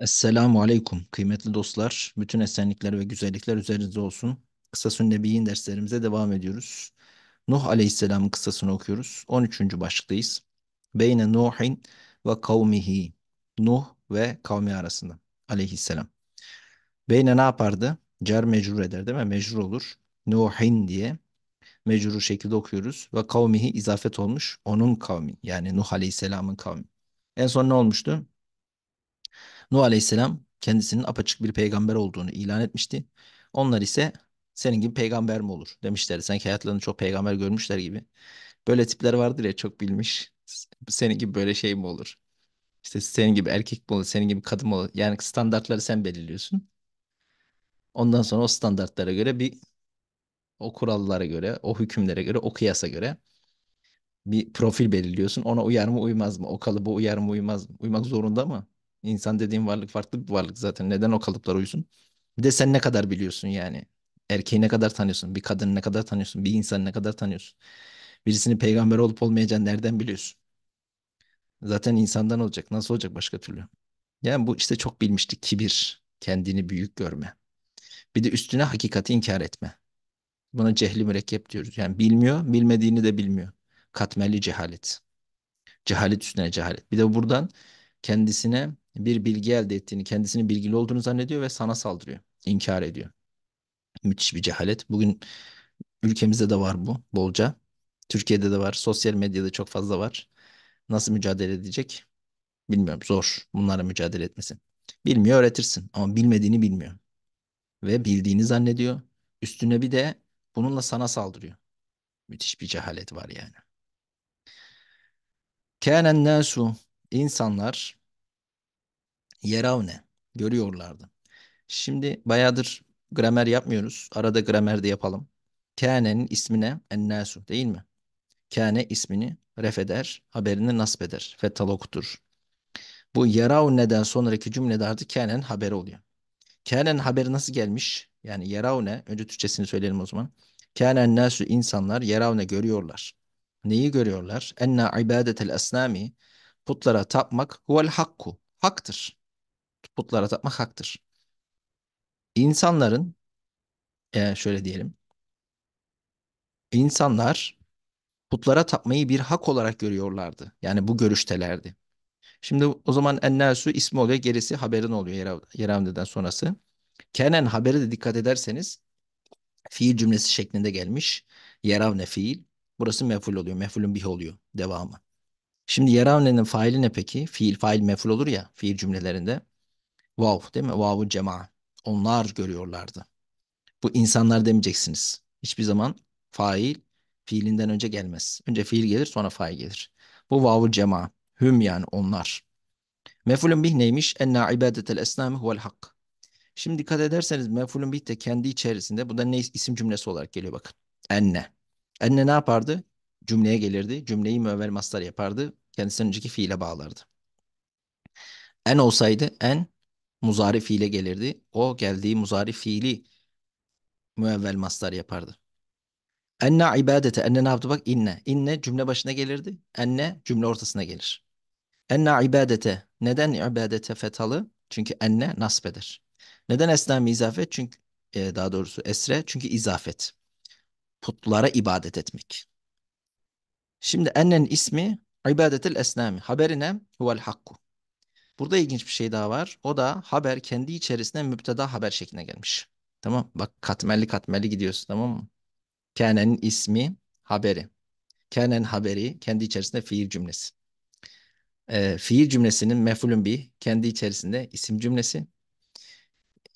Esselamu Aleyküm kıymetli dostlar. Bütün esenlikler ve güzellikler üzerinize olsun. Kısa Sünne derslerimize devam ediyoruz. Nuh Aleyhisselam'ın kısasını okuyoruz. 13. başlıktayız. Beyne Nuhin ve kavmihi. Nuh ve kavmi arasında. Aleyhisselam. Beyne ne yapardı? Cer mecrur eder değil mi? Mecrur olur. Nuhin diye mecrur şekilde okuyoruz. Ve kavmihi izafet olmuş. Onun kavmi. Yani Nuh Aleyhisselam'ın kavmi. En son ne olmuştu? Nuh Aleyhisselam kendisinin apaçık bir peygamber olduğunu ilan etmişti. Onlar ise senin gibi peygamber mi olur demişlerdi. Sanki hayatlarında çok peygamber görmüşler gibi. Böyle tipler vardır ya çok bilmiş. Senin gibi böyle şey mi olur? İşte senin gibi erkek mi olur, senin gibi kadın mı olur? Yani standartları sen belirliyorsun. Ondan sonra o standartlara göre bir o kurallara göre, o hükümlere göre, o kıyasa göre bir profil belirliyorsun. Ona uyar mı uymaz mı? O kalıba uyar mı uymaz mı? Uymak zorunda mı? İnsan dediğin varlık farklı bir varlık zaten. Neden o kalıplara uysun? Bir de sen ne kadar biliyorsun yani. Erkeği ne kadar tanıyorsun? Bir kadını ne kadar tanıyorsun? Bir insanı ne kadar tanıyorsun? Birisini peygamber olup olmayacağını nereden biliyorsun? Zaten insandan olacak. Nasıl olacak başka türlü? Yani bu işte çok bilmişlik, kibir, kendini büyük görme. Bir de üstüne hakikati inkar etme. Buna cehli mürekkep diyoruz. Yani bilmiyor, bilmediğini de bilmiyor. Katmerli cehalet. Cehalet üstüne cehalet. Bir de buradan kendisine bir bilgi elde ettiğini, kendisini bilgili olduğunu zannediyor ve sana saldırıyor, inkar ediyor. Müthiş bir cehalet. Bugün ülkemizde de var bu bolca. Türkiye'de de var, sosyal medyada çok fazla var. Nasıl mücadele edecek? Bilmiyorum, zor bunlara mücadele etmesi. Bilmiyor öğretirsin ama bilmediğini bilmiyor. Ve bildiğini zannediyor. Üstüne bir de bununla sana saldırıyor. Müthiş bir cehalet var yani. Kânen nâsû insanlar Yeravne görüyorlardı. Şimdi bayağıdır gramer yapmıyoruz. Arada gramer de yapalım. Kâne'nin ismine ennâsu değil mi? Kâne ismini refeder haberini nasbeder eder. Fettal okutur. Bu yeravne'den sonraki cümlede artık kâne'nin haberi oluyor. Kâne'nin haberi nasıl gelmiş? Yani yeravne, önce Türkçesini söyleyelim o zaman. Kânen nasu insanlar yeravne görüyorlar. Neyi görüyorlar? Enna ibadetel esnami putlara tapmak huvel hakku. Haktır putlara tapmak haktır. İnsanların e, şöyle diyelim. İnsanlar putlara tapmayı bir hak olarak görüyorlardı. Yani bu görüştelerdi. Şimdi o zaman ennasu ismi oluyor, gerisi haberin oluyor yeramdeden sonrası. Kenen haberi de dikkat ederseniz fiil cümlesi şeklinde gelmiş. Yeravne fiil. Burası meful oluyor. Mefulün bih oluyor. Devamı. Şimdi yeravnenin faili ne peki? Fiil fail meful olur ya fiil cümlelerinde. Vav değil mi? Vavu cema. Onlar görüyorlardı. Bu insanlar demeyeceksiniz. Hiçbir zaman fail fiilinden önce gelmez. Önce fiil gelir sonra fail gelir. Bu vavu cema. Hüm yani onlar. Mefulun bih neymiş? Enna ibadetel esnami huvel hak. Şimdi dikkat ederseniz mefulun bih de kendi içerisinde bu da ne isim cümlesi olarak geliyor bakın. Enne. Enne ne yapardı? Cümleye gelirdi. Cümleyi müevvel mastar yapardı. Kendisinden önceki fiile bağlardı. En olsaydı en muzari fiile gelirdi. O geldiği muzari fiili müevvel mastar yapardı. Enne ibadete. Enne ne yaptı bak? İnne. İnne cümle başına gelirdi. Enne cümle ortasına gelir. Enne ibadete. Neden ibadete fetalı? Çünkü enne nasb eder. Neden esnami izafet? Çünkü e, daha doğrusu esre çünkü izafet. Putlara ibadet etmek. Şimdi ennen ismi ibadetil esnami. Haberi ne? Huvel hakku. Burada ilginç bir şey daha var. O da haber kendi içerisinde müpteda haber şekline gelmiş. Tamam bak katmerli katmerli gidiyorsun tamam mı? Kene'nin ismi haberi. Kenen haberi kendi içerisinde fiil cümlesi. E, fiil cümlesinin mefulün bir kendi içerisinde isim cümlesi.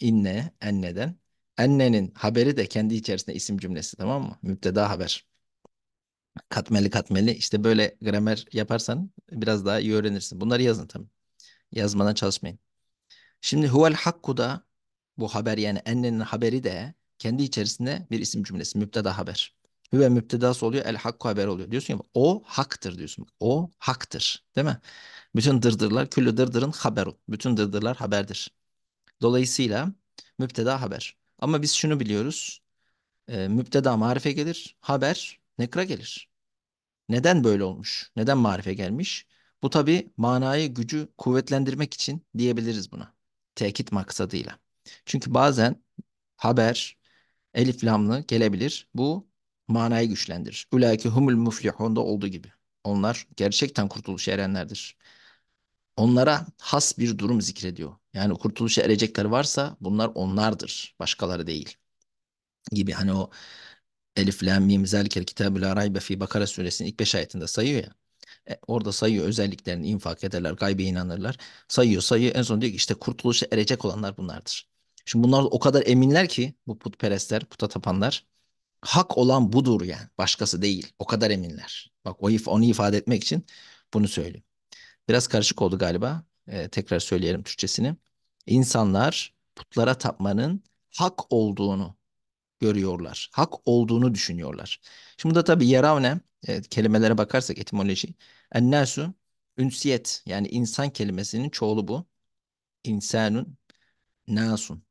İnne, enneden. Ennenin haberi de kendi içerisinde isim cümlesi tamam mı? Müpteda haber. Katmeli katmeli işte böyle gramer yaparsan biraz daha iyi öğrenirsin. Bunları yazın tabii. Yazmana çalışmayın. Şimdi huvel hakku da bu haber yani ennenin haberi de kendi içerisinde bir isim cümlesi. Müpteda haber. Hüve müptedası oluyor. El hakku haber oluyor. Diyorsun ya o haktır diyorsun. O haktır. Değil mi? Bütün dırdırlar küllü dırdırın haberu. Bütün dırdırlar haberdir. Dolayısıyla müpteda haber. Ama biz şunu biliyoruz. E, müpteda marife gelir. Haber nekra gelir. Neden böyle olmuş? Neden marife gelmiş? Bu tabi manayı gücü kuvvetlendirmek için diyebiliriz buna. Tekit maksadıyla. Çünkü bazen haber elif lamlı gelebilir. Bu manayı güçlendirir. Ulaike humul muflihun'da olduğu gibi. Onlar gerçekten kurtuluşa erenlerdir. Onlara has bir durum zikrediyor. Yani kurtuluşa erecekler varsa bunlar onlardır. Başkaları değil. Gibi hani o Elif, Lam, Mim, Zelikel, Kitabül Araybe fi Bakara suresinin ilk beş ayetinde sayıyor ya. E, orada sayıyor özelliklerini infak ederler, gaybe inanırlar. Sayıyor sayıyor en son diyor ki işte kurtuluşa erecek olanlar bunlardır. Şimdi bunlar o kadar eminler ki bu putperestler, puta tapanlar. Hak olan budur yani başkası değil. O kadar eminler. Bak o if onu ifade etmek için bunu söylüyor. Biraz karışık oldu galiba. E, tekrar söyleyelim Türkçesini. İnsanlar putlara tapmanın hak olduğunu görüyorlar. Hak olduğunu düşünüyorlar. Şimdi da tabii Yeravne evet, kelimelere bakarsak etimoloji. Ennasu ünsiyet yani insan kelimesinin çoğulu bu. İnsanun nasun.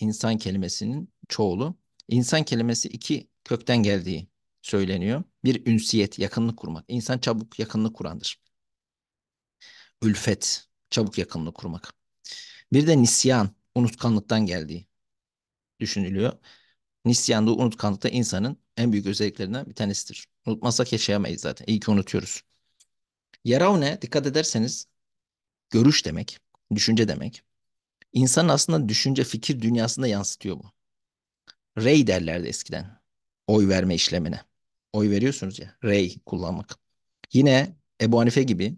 insan kelimesinin çoğulu. İnsan kelimesi iki kökten geldiği söyleniyor. Bir ünsiyet, yakınlık kurmak. İnsan çabuk yakınlık kurandır. Ülfet, çabuk yakınlık kurmak. Bir de nisyan, unutkanlıktan geldiği düşünülüyor. Nisyan da unutkanlık da insanın en büyük özelliklerinden bir tanesidir. Unutmasak yaşayamayız zaten. İyi ki unutuyoruz. Yeravne dikkat ederseniz görüş demek, düşünce demek. İnsanın aslında düşünce, fikir dünyasında yansıtıyor bu. Rey derlerdi eskiden. Oy verme işlemine. Oy veriyorsunuz ya. Rey kullanmak. Yine Ebu Hanife gibi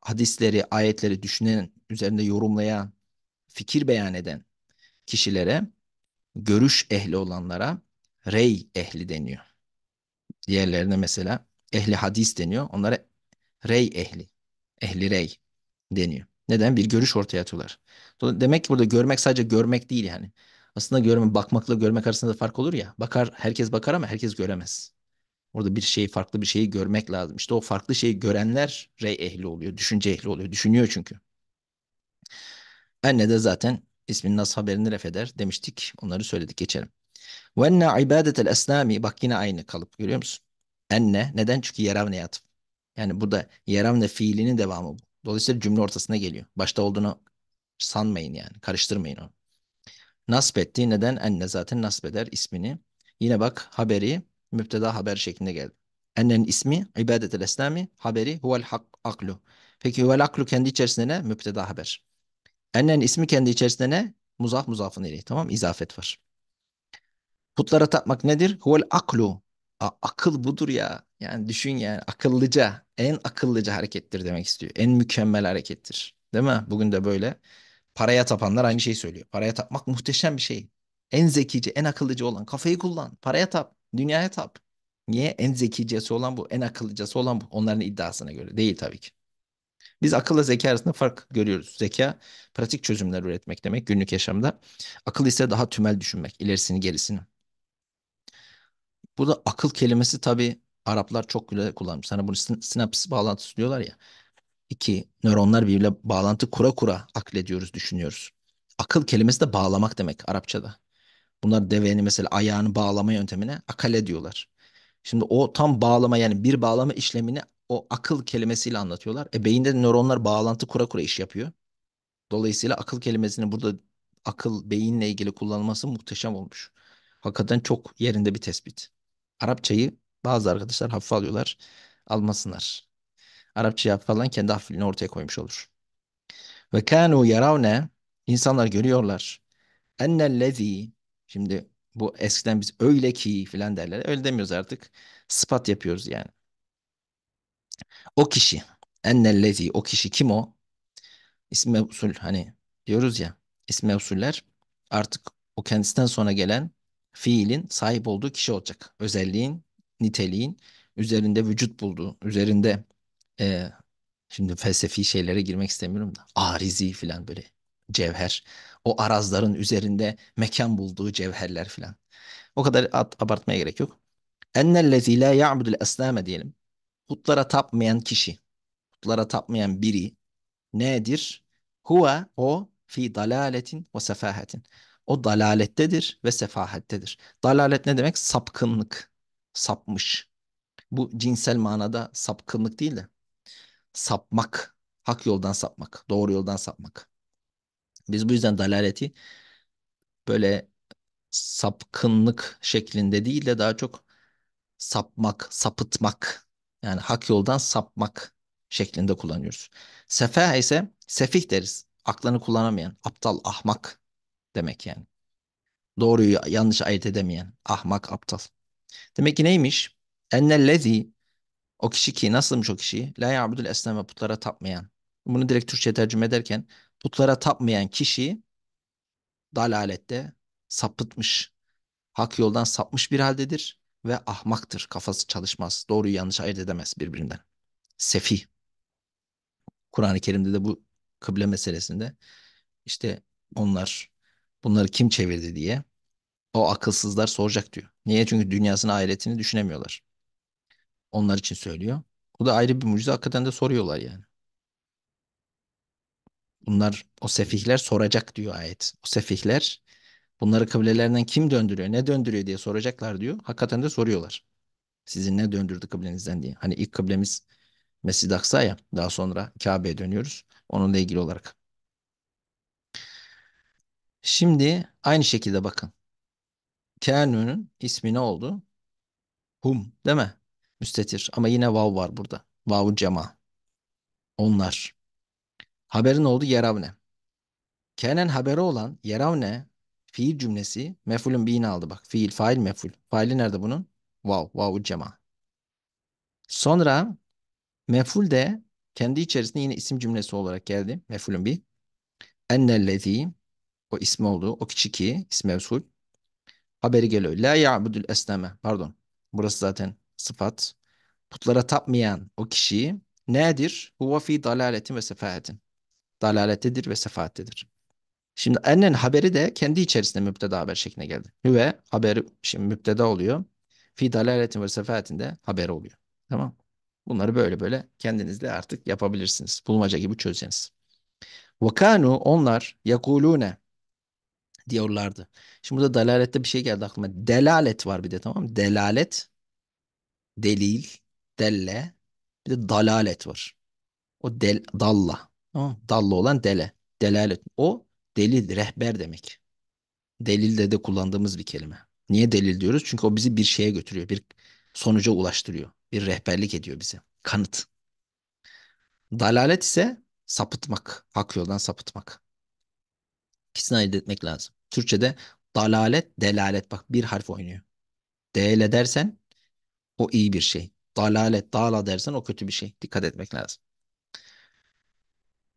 hadisleri, ayetleri düşünen, üzerinde yorumlayan, fikir beyan eden kişilere, görüş ehli olanlara rey ehli deniyor. Diğerlerine mesela ehli hadis deniyor. Onlara rey ehli, ehli rey deniyor. Neden? Bir görüş ortaya atıyorlar. Demek ki burada görmek sadece görmek değil yani. Aslında görme, bakmakla görmek arasında fark olur ya. Bakar, herkes bakar ama herkes göremez. Orada bir şeyi, farklı bir şeyi görmek lazım. İşte o farklı şeyi görenler rey ehli oluyor, düşünce ehli oluyor. Düşünüyor çünkü. Anne de zaten ismini nasıl haberini ref eder demiştik. Onları söyledik, geçelim. Ve ne ibadetel esnami bak yine aynı kalıp görüyor musun? Enne neden? Çünkü yeravne yatıp. Yani bu burada yeravne fiilinin devamı bu. Dolayısıyla cümle ortasına geliyor. Başta olduğunu sanmayın yani. Karıştırmayın onu. Nasb etti. Neden? Enne zaten nasb eder ismini. Yine bak haberi müpteda haber şeklinde geldi. Enne'nin ismi ibadetel esnami haberi huvel hak aklu. Peki huvel aklu kendi içerisinde ne? Müpteda haber. Enne'nin ismi kendi içerisinde ne? Muzaf muzafın ileyh. Tamam izafet var. Putlara tapmak nedir? Huvel aklu. A, akıl budur ya. Yani düşün yani akıllıca, en akıllıca harekettir demek istiyor. En mükemmel harekettir. Değil mi? Bugün de böyle. Paraya tapanlar aynı şeyi söylüyor. Paraya tapmak muhteşem bir şey. En zekice, en akıllıca olan. Kafayı kullan. Paraya tap. Dünyaya tap. Niye? En zekicesi olan bu. En akıllıcası olan bu. Onların iddiasına göre. Değil tabii ki. Biz akılla zeka arasında fark görüyoruz. Zeka pratik çözümler üretmek demek günlük yaşamda. Akıl ise daha tümel düşünmek, ilerisini gerisini. Burada akıl kelimesi tabii Araplar çok güzel kullanmış. Hani bunu sinaps bağlantısı diyorlar ya. İki nöronlar birbirle bağlantı kura kura aklediyoruz, düşünüyoruz. Akıl kelimesi de bağlamak demek Arapçada. Bunlar deveni mesela ayağını bağlama yöntemine akale diyorlar. Şimdi o tam bağlama yani bir bağlama işlemini o akıl kelimesiyle anlatıyorlar. E beyinde nöronlar bağlantı kura kura iş yapıyor. Dolayısıyla akıl kelimesini burada akıl beyinle ilgili kullanılması muhteşem olmuş. Hakikaten çok yerinde bir tespit. Arapçayı bazı arkadaşlar hafife alıyorlar. Almasınlar. Arapçayı hafife alan kendi hafifliğini ortaya koymuş olur. Ve kanu yaravne insanlar görüyorlar. Ennellezi şimdi bu eskiden biz öyle ki filan derler. Öyle demiyoruz artık. Spat yapıyoruz yani. O kişi ennellezi o kişi kim o? İsmi usul hani diyoruz ya ismi usuller artık o kendisinden sonra gelen fiilin sahip olduğu kişi olacak. Özelliğin, niteliğin üzerinde vücut bulduğu, üzerinde e, şimdi felsefi şeylere girmek istemiyorum da arizi filan böyle cevher. O arazların üzerinde mekan bulduğu cevherler filan. O kadar at, abartmaya gerek yok. Ennellezî lâ ya'budul esnâme diyelim. Putlara tapmayan kişi, putlara tapmayan biri nedir? Huve o fi dalaletin ve sefahetin o dalalettedir ve sefahettedir. Dalalet ne demek? Sapkınlık, sapmış. Bu cinsel manada sapkınlık değil de sapmak, hak yoldan sapmak, doğru yoldan sapmak. Biz bu yüzden dalaleti böyle sapkınlık şeklinde değil de daha çok sapmak, sapıtmak yani hak yoldan sapmak şeklinde kullanıyoruz. Sefa ise sefih deriz. Aklını kullanamayan, aptal, ahmak demek yani. Doğruyu yanlış ayırt edemeyen, ahmak, aptal. Demek ki neymiş? Ennellezi o kişi ki nasılmış o kişi? La ya'budul esneme putlara tapmayan. Bunu direkt Türkçe tercüme ederken putlara tapmayan kişi dalalette sapıtmış, hak yoldan sapmış bir haldedir ve ahmaktır. Kafası çalışmaz, doğruyu yanlış ayırt edemez birbirinden. Sefi. Kur'an-ı Kerim'de de bu kıble meselesinde işte onlar Bunları kim çevirdi diye o akılsızlar soracak diyor. Niye? Çünkü dünyasını ahiretini düşünemiyorlar. Onlar için söylüyor. Bu da ayrı bir mucize. Hakikaten de soruyorlar yani. Bunlar o sefihler soracak diyor ayet. O sefihler bunları kıblelerinden kim döndürüyor, ne döndürüyor diye soracaklar diyor. Hakikaten de soruyorlar. Sizin ne döndürdü kıblenizden diye. Hani ilk kıblemiz Mescid-i Aksa ya daha sonra Kabe'ye dönüyoruz. Onunla ilgili olarak. Şimdi aynı şekilde bakın. Keanu'nun ismi ne oldu? Hum değil mi? Müstetir. Ama yine vav var burada. Vav cema. Onlar. Haberin oldu yeravne. Kenen haberi olan yeravne fiil cümlesi mefulün bi'ini aldı bak. Fiil, fail, meful. Faili nerede bunun? Vav, vav cema. Sonra meful de kendi içerisinde yine isim cümlesi olarak geldi. Mefulün bi. Ennellezî o ismi olduğu. O kişi ki ismi mevsul. Haberi geliyor. La ya'budul esneme. Pardon. Burası zaten sıfat. Putlara tapmayan o kişiyi nedir? huva fi dalaletin ve sefahetin. Dalalettedir ve sefahattedir. Şimdi ennen haberi de kendi içerisinde müpteda haber şekline geldi. ve haberi şimdi müpteda oluyor. Fi dalaletin ve sefahatin de haberi oluyor. Tamam Bunları böyle böyle kendinizle artık yapabilirsiniz. Bulmaca gibi çözeceksiniz Vakanu onlar yakulune diyorlardı. Şimdi burada dalalette bir şey geldi aklıma. Delalet var bir de tamam mı? Delalet, delil, delle, bir de dalalet var. O del, dalla. Tamam Dalla olan dele. Delalet. O delil, rehber demek. Delilde de kullandığımız bir kelime. Niye delil diyoruz? Çünkü o bizi bir şeye götürüyor. Bir sonuca ulaştırıyor. Bir rehberlik ediyor bize. Kanıt. Dalalet ise sapıtmak. Hak yoldan sapıtmak. İkisini ayırt etmek lazım. Türkçe'de dalalet, delalet. Bak bir harf oynuyor. Dele dersen o iyi bir şey. Dalalet, dala dersen o kötü bir şey. Dikkat etmek lazım.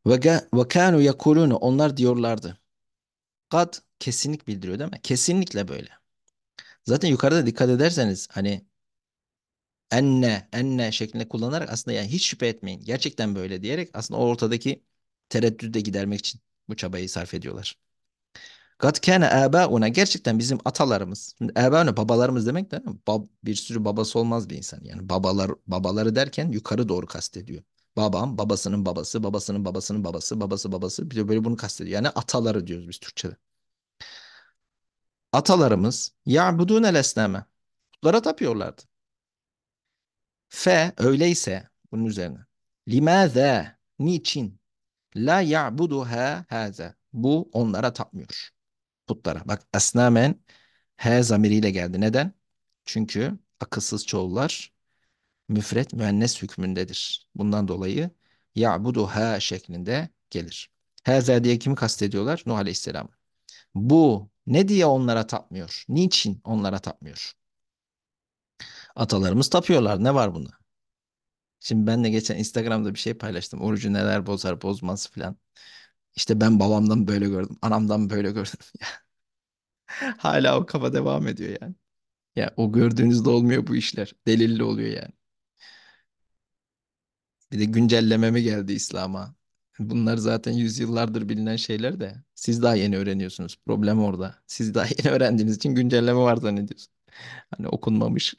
Ve kanu yakulunu onlar diyorlardı. Kad kesinlik bildiriyor değil mi? Kesinlikle böyle. Zaten yukarıda dikkat ederseniz hani enne, enne şeklinde kullanarak aslında yani hiç şüphe etmeyin. Gerçekten böyle diyerek aslında o ortadaki tereddüdü de gidermek için bu çabayı sarf ediyorlar. Kat kâne ona gerçekten bizim atalarımız. ne babalarımız demek de bab, bir sürü babası olmaz bir insan. Yani babalar babaları derken yukarı doğru kastediyor. Babam, babasının babası, babasının babasının babası, babası babası. Bir de böyle bunu kastediyor. Yani ataları diyoruz biz Türkçe'de. Atalarımız ya ya'budûne lesneme. Putlara tapıyorlardı. Fe öyleyse bunun üzerine. Limâze niçin la ya ya'buduha haza. Bu onlara tapmıyor putlara. Bak esnamen he zamiriyle geldi. Neden? Çünkü akılsız çoğullar müfret müennes hükmündedir. Bundan dolayı ya'budu ha şeklinde gelir. Heze diye kimi kastediyorlar? Nuh Aleyhisselam. Bu ne diye onlara tapmıyor? Niçin onlara tapmıyor? Atalarımız tapıyorlar. Ne var bunda? Şimdi ben de geçen Instagram'da bir şey paylaştım. Orucu neler bozar bozmaz filan. İşte ben babamdan böyle gördüm, anamdan böyle gördüm. Hala o kafa devam ediyor yani. Ya o gördüğünüzde olmuyor bu işler. Delilli oluyor yani. Bir de güncelleme mi geldi İslam'a? Bunlar zaten yüzyıllardır bilinen şeyler de siz daha yeni öğreniyorsunuz. Problem orada. Siz daha yeni öğrendiğiniz için güncelleme var zannediyorsun. Hani okunmamış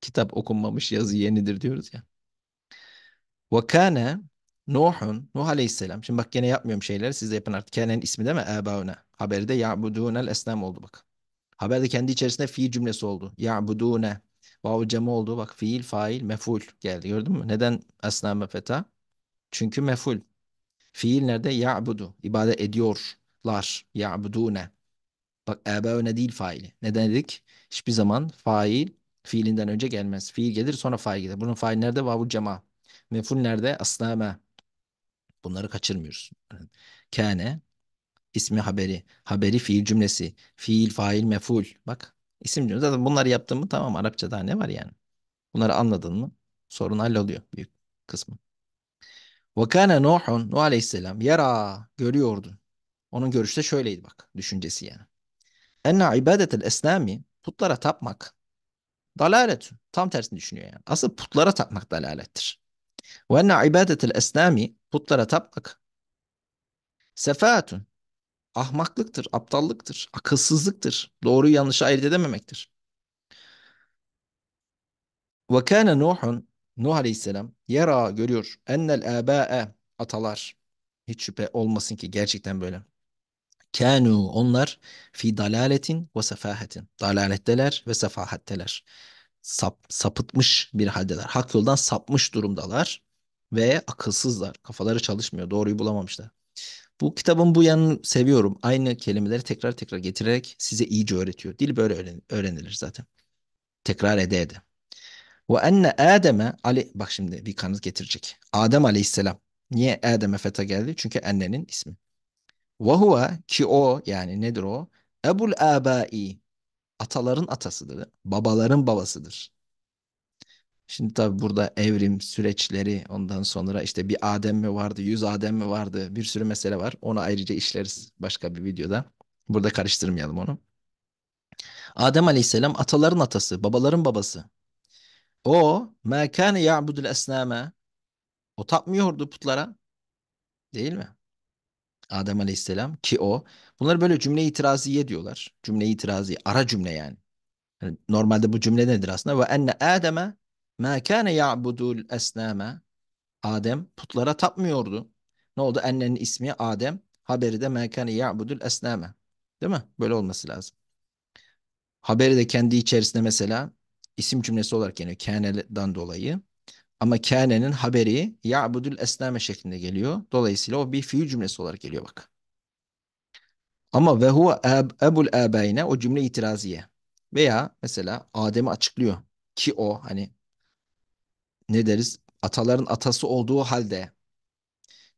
kitap okunmamış yazı yenidir diyoruz ya. Ve kana Nuh'un, Nuh Aleyhisselam. Şimdi bak gene yapmıyorum şeyleri. Siz de yapın artık. Kenan ismi değil mi? Ebauna. Haberde ya'budunel esnem oldu bak. Haberde kendi içerisinde fiil cümlesi oldu. Ya'budune. Vav cema oldu. Bak fiil, fail, meful geldi. Gördün mü? Neden esname feta? Çünkü meful. Fiil nerede? Ya'budu. İbadet ediyorlar. Ya'budune. Bak ebauna değil faili. Neden dedik? Hiçbir zaman fail fiilinden önce gelmez. Fiil gelir sonra fail gelir. Bunun fail nerede? Vav cema. Meful nerede? Esneme. Bunları kaçırmıyoruz. Kâne ismi haberi, haberi fiil cümlesi, fiil, fail, meful. Bak isim cümlesi. Zaten bunları yaptın mı tamam Arapça Arapçada ne var yani? Bunları anladın mı? Sorun halloluyor büyük kısmı. Ve kâne Nuhun, Nuh aleyhisselam yara görüyordu. Onun görüşte şöyleydi bak düşüncesi yani. Enne ibadetel esnami putlara tapmak dalaletun. Tam tersini düşünüyor yani. Asıl putlara tapmak dalalettir. وأن عبادة الأسنام putlara tapmak sefaatun ahmaklıktır, aptallıktır, akılsızlıktır, doğruyu yanlışı ayırt edememektir. Ve kâne Nuh'un, Nuh aleyhisselam, yara görüyor, ennel âbâe, atalar, hiç şüphe olmasın ki gerçekten böyle. Kânu, onlar fi dalaletin ve sefahetin, dalaletteler ve sefahatteler sap, sapıtmış bir haldeler. Hak yoldan sapmış durumdalar ve akılsızlar. Kafaları çalışmıyor. Doğruyu bulamamışlar. Bu kitabın bu yanını seviyorum. Aynı kelimeleri tekrar tekrar getirerek size iyice öğretiyor. Dil böyle öğrenilir zaten. Tekrar ede ede. Ve enne Adem'e Ali bak şimdi bir kanıt getirecek. Adem Aleyhisselam. Niye Adem'e feta geldi? Çünkü annenin ismi. Ve huve ki o yani nedir o? Ebul abai ataların atasıdır. Babaların babasıdır. Şimdi tabi burada evrim süreçleri ondan sonra işte bir Adem mi vardı, yüz Adem mi vardı bir sürü mesele var. Onu ayrıca işleriz başka bir videoda. Burada karıştırmayalım onu. Adem aleyhisselam ataların atası, babaların babası. O mekane ya'budul esneme, O tapmıyordu putlara. Değil mi? Adem Aleyhisselam ki o. bunları böyle cümle itiraziye diyorlar. Cümle itiraziye. Ara cümle yani. yani normalde bu cümle nedir aslında? Ve enne Adem'e ma kâne ya'budul esnâme. Adem putlara tapmıyordu. Ne oldu? Ennenin ismi Adem. Haberi de ma kâne ya'budul esnâme. Değil mi? Böyle olması lazım. Haberi de kendi içerisinde mesela isim cümlesi olarak geliyor. Kâne'den dolayı. Ama kâne'nin haberi ya'budül esneme şeklinde geliyor. Dolayısıyla o bir fiil cümlesi olarak geliyor bak. Ama ve huve ebul ebeyne o cümle itiraziye. Veya mesela Adem'i açıklıyor ki o hani ne deriz ataların atası olduğu halde.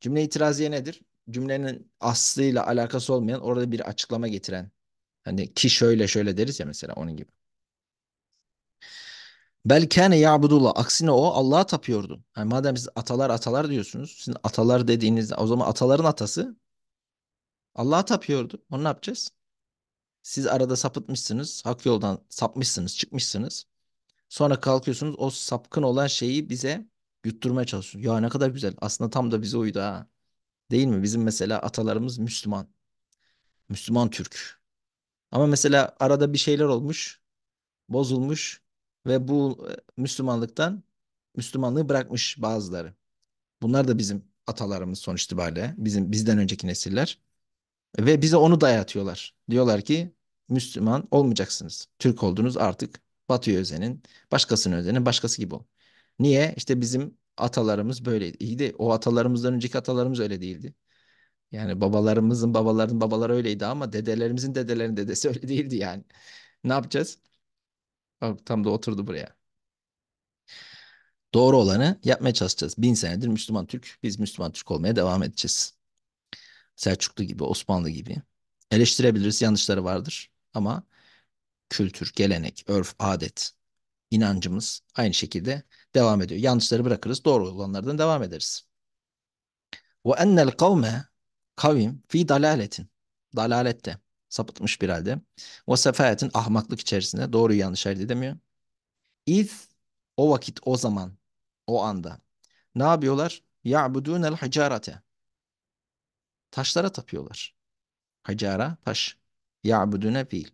Cümle itiraziye nedir? Cümlenin aslıyla alakası olmayan orada bir açıklama getiren. Hani ki şöyle şöyle deriz ya mesela onun gibi. Bel kâne ya'budullah. Aksine o Allah'a tapıyordu. Yani madem siz atalar atalar diyorsunuz. Sizin atalar dediğinizde o zaman ataların atası Allah'a tapıyordu. Onu ne yapacağız? Siz arada sapıtmışsınız. Hak yoldan sapmışsınız, çıkmışsınız. Sonra kalkıyorsunuz o sapkın olan şeyi bize yutturmaya çalışıyorsunuz. Ya ne kadar güzel. Aslında tam da bize uydu ha. Değil mi? Bizim mesela atalarımız Müslüman. Müslüman Türk. Ama mesela arada bir şeyler olmuş. Bozulmuş ve bu e, Müslümanlıktan Müslümanlığı bırakmış bazıları. Bunlar da bizim atalarımız sonuç itibariyle. Bizim bizden önceki nesiller. Ve bize onu dayatıyorlar. Diyorlar ki Müslüman olmayacaksınız. Türk oldunuz artık Batı özenin, başkasının özenin, başkası gibi ol. Niye? İşte bizim atalarımız böyleydi. İyi de o atalarımızdan önceki atalarımız öyle değildi. Yani babalarımızın babalarının babaları öyleydi ama dedelerimizin dedelerinin dedesi öyle değildi yani. Ne yapacağız? tam da oturdu buraya. Doğru olanı yapmaya çalışacağız. Bin senedir Müslüman Türk, biz Müslüman Türk olmaya devam edeceğiz. Selçuklu gibi, Osmanlı gibi. Eleştirebiliriz, yanlışları vardır. Ama kültür, gelenek, örf, adet, inancımız aynı şekilde devam ediyor. Yanlışları bırakırız, doğru olanlardan devam ederiz. Ve ennel kavme kavim fi dalaletin. Dalalette sapıtmış bir halde. O sefahetin ahmaklık içerisinde doğruyu yanlış ayırt edemiyor. İz o vakit o zaman o anda ne yapıyorlar? el hicarete. Taşlara tapıyorlar. Hicara taş. Ya'budune fiil.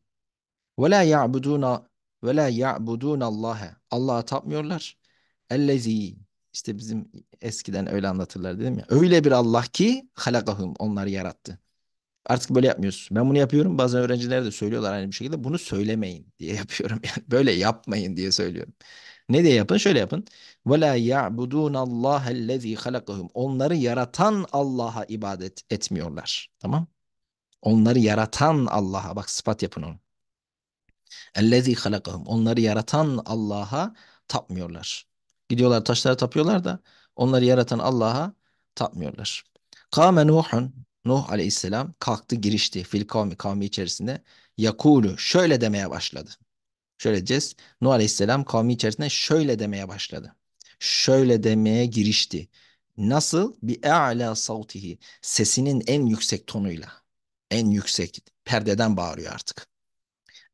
Ve la ya'buduna ve la ya'budun Allah'a. Allah'a tapmıyorlar. Ellezî işte bizim eskiden öyle anlatırlar dedim ya. Öyle bir Allah ki halakahum onları yarattı. Artık böyle yapmıyoruz. Ben bunu yapıyorum. Bazen öğrenciler de söylüyorlar aynı bir şekilde. Bunu söylemeyin diye yapıyorum. Yani böyle yapmayın diye söylüyorum. Ne diye yapın? Şöyle yapın. وَلَا يَعْبُدُونَ اللّٰهَ الَّذ۪ي خَلَقَهُمْ Onları yaratan Allah'a ibadet etmiyorlar. Tamam? Onları yaratan Allah'a. Bak sıfat yapın onu. اَلَّذ۪ي خَلَقَهُمْ Onları yaratan Allah'a tapmıyorlar. Gidiyorlar taşlara tapıyorlar da onları yaratan Allah'a tapmıyorlar. قَامَ نُوحٌ Nuh aleyhisselam kalktı girişti fil kavmi, kavmi içerisinde. Yakulu şöyle demeye başladı. Şöyle diyeceğiz. Nuh aleyhisselam kavmi içerisinde şöyle demeye başladı. Şöyle demeye girişti. Nasıl? Bi e'la savtihi. Sesinin en yüksek tonuyla. En yüksek. Perdeden bağırıyor artık.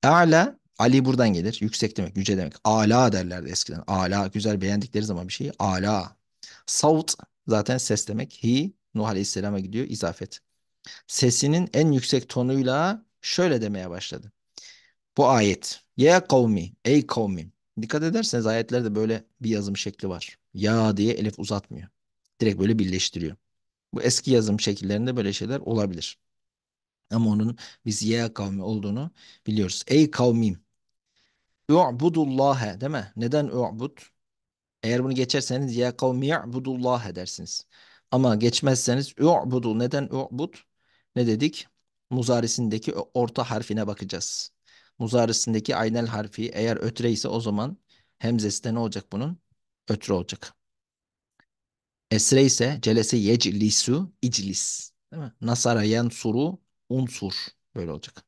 E'la Ali buradan gelir. Yüksek demek, yüce demek. Ala derlerdi eskiden. Ala güzel beğendikleri zaman bir şeyi ala. saut zaten ses demek. Hi Nuh Aleyhisselam'a gidiyor izafet. Sesinin en yüksek tonuyla şöyle demeye başladı. Bu ayet. Ya kavmi, ey kavmim. Dikkat ederseniz ayetlerde böyle bir yazım şekli var. Ya diye elif uzatmıyor. Direkt böyle birleştiriyor. Bu eski yazım şekillerinde böyle şeyler olabilir. Ama onun biz ya kavmi olduğunu biliyoruz. Ey kavmim. U'budullâhe değil mi? Neden u'bud? Eğer bunu geçerseniz ya kavmi ya'budullâhe dersiniz. Ama geçmezseniz u'budu. Neden u'bud? ne dedik? Muzarisindeki orta harfine bakacağız. Muzarisindeki aynel harfi eğer ötre ise o zaman hemzesi de ne olacak bunun? Ötre olacak. Esre ise celese yeclisu iclis. Değil mi? Nasara yensuru unsur. Böyle olacak.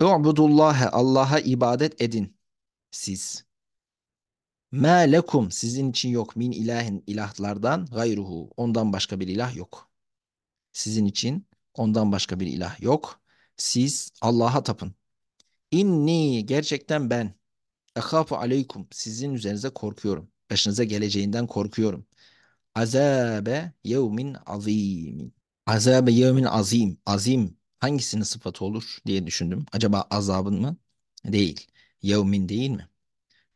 U'budullâhe Allah'a ibadet edin siz. Mâ lekum sizin için yok min ilahin ilahlardan gayruhu. Ondan başka bir ilah yok. Sizin için Ondan başka bir ilah yok. Siz Allah'a tapın. İnni gerçekten ben ehafu aleykum sizin üzerinize korkuyorum. Başınıza geleceğinden korkuyorum. Azabe yevmin azim. Azabe yevmin azim. Azim hangisinin sıfatı olur diye düşündüm. Acaba azabın mı? Değil. Yevmin değil mi?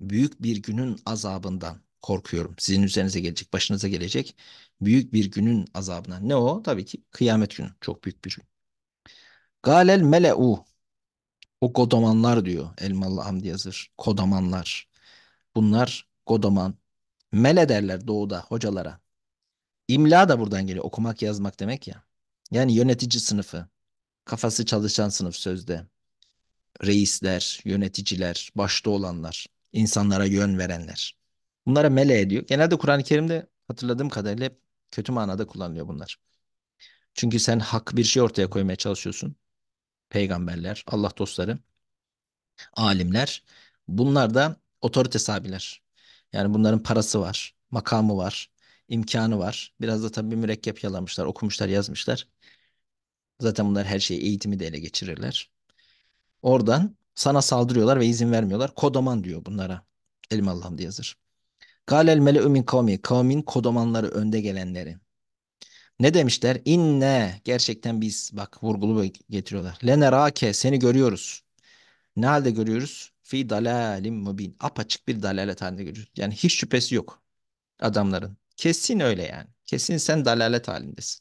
Büyük bir günün azabından korkuyorum. Sizin üzerinize gelecek, başınıza gelecek büyük bir günün azabına. Ne o? Tabii ki kıyamet günü. Çok büyük bir gün. Galel mele'u. O kodamanlar diyor Elmalı Hamdi Yazır. Kodamanlar. Bunlar kodaman Mele derler doğuda hocalara. İmla da buradan geliyor. Okumak yazmak demek ya. Yani yönetici sınıfı. Kafası çalışan sınıf sözde. Reisler, yöneticiler, başta olanlar, insanlara yön verenler. Bunlara mele ediyor. Genelde Kur'an-ı Kerim'de hatırladığım kadarıyla hep kötü manada kullanılıyor bunlar. Çünkü sen hak bir şey ortaya koymaya çalışıyorsun. Peygamberler, Allah dostları, alimler. Bunlar da otorite sahibiler. Yani bunların parası var, makamı var, imkanı var. Biraz da tabii mürekkep yalamışlar, okumuşlar, yazmışlar. Zaten bunlar her şeyi eğitimi de ele geçirirler. Oradan sana saldırıyorlar ve izin vermiyorlar. Kodoman diyor bunlara. Elmalı Hamdi yazır. Galel mele'ü min kavmi. Kavmin kodomanları önde gelenleri. Ne demişler? İnne gerçekten biz bak vurgulu getiriyorlar. Lenerake seni görüyoruz. Ne halde görüyoruz? Fi dalalim mubin. Apaçık bir dalalet halinde görüyoruz. Yani hiç şüphesi yok adamların. Kesin öyle yani. Kesin sen dalalet halindesin.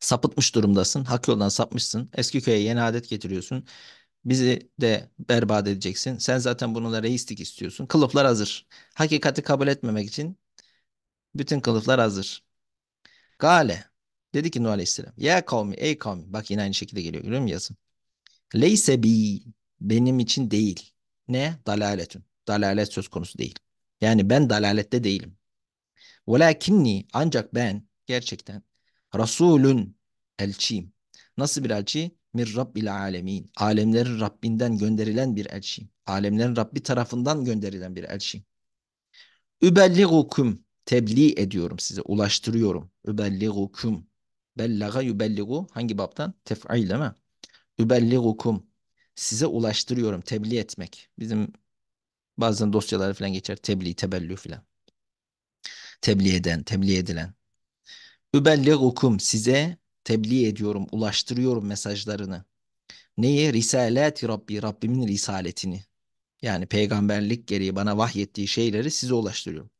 Sapıtmış durumdasın. Hak yoldan sapmışsın. Eski köye yeni adet getiriyorsun. Bizi de berbat edeceksin. Sen zaten bununla reislik istiyorsun. Kılıflar hazır. Hakikati kabul etmemek için bütün kılıflar hazır. Gale. Dedi ki Nuh Aleyhisselam. Ya kavmi ey kavmi. Bak yine aynı şekilde geliyor görüyor musun yazın. Leyse bi. Benim için değil. Ne? Dalaletün. Dalalet söz konusu değil. Yani ben dalalette değilim. Velakinni ancak ben gerçekten Rasulün elçiyim. Nasıl bir elçi? Mir Rabbil Alemin. Alemlerin Rabbinden gönderilen bir elçiyim. Alemlerin Rabbi tarafından gönderilen bir elçiyim. Übelligukum. Tebliğ ediyorum size. Ulaştırıyorum. Übelligukum. Bellaga yübelligu. Hangi baptan? Tef'il değil mi? Übelligukum. Size ulaştırıyorum. Tebliğ etmek. Bizim bazen dosyalar falan geçer. Tebliğ, tebellü falan. Tebliğ eden, tebliğ edilen. Übelligukum. Size tebliğ ediyorum, ulaştırıyorum mesajlarını. Neyi? Risaleti Rabbi, Rabbimin risaletini. Yani peygamberlik gereği bana vahyettiği şeyleri size ulaştırıyorum.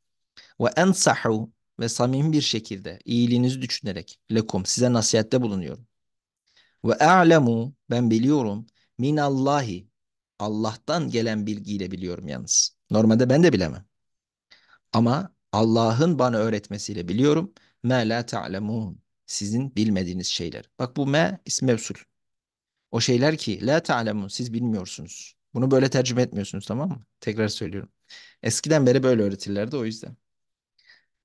Ve ensahu ve samim bir şekilde iyiliğinizi düşünerek lekum size nasihatte bulunuyorum. Ve a'lemu ben biliyorum min Allahi Allah'tan gelen bilgiyle biliyorum yalnız. Normalde ben de bilemem. Ama Allah'ın bana öğretmesiyle biliyorum. Ma la ta'lemun sizin bilmediğiniz şeyler. Bak bu me ismi mevsul. O şeyler ki la ta'lemun siz bilmiyorsunuz. Bunu böyle tercüme etmiyorsunuz tamam mı? Tekrar söylüyorum. Eskiden beri böyle öğretirlerdi o yüzden.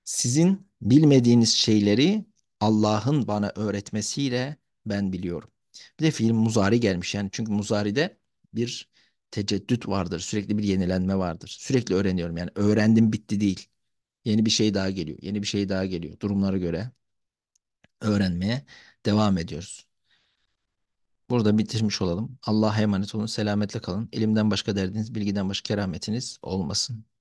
Sizin bilmediğiniz şeyleri Allah'ın bana öğretmesiyle ben biliyorum. Bir de fiil muzari gelmiş yani çünkü muzaride bir teceddüt vardır. Sürekli bir yenilenme vardır. Sürekli öğreniyorum yani öğrendim bitti değil. Yeni bir şey daha geliyor. Yeni bir şey daha geliyor durumlara göre öğrenmeye devam ediyoruz. Burada bitirmiş olalım. Allah'a emanet olun, selametle kalın. Elimden başka derdiniz, bilgiden başka kerametiniz olmasın.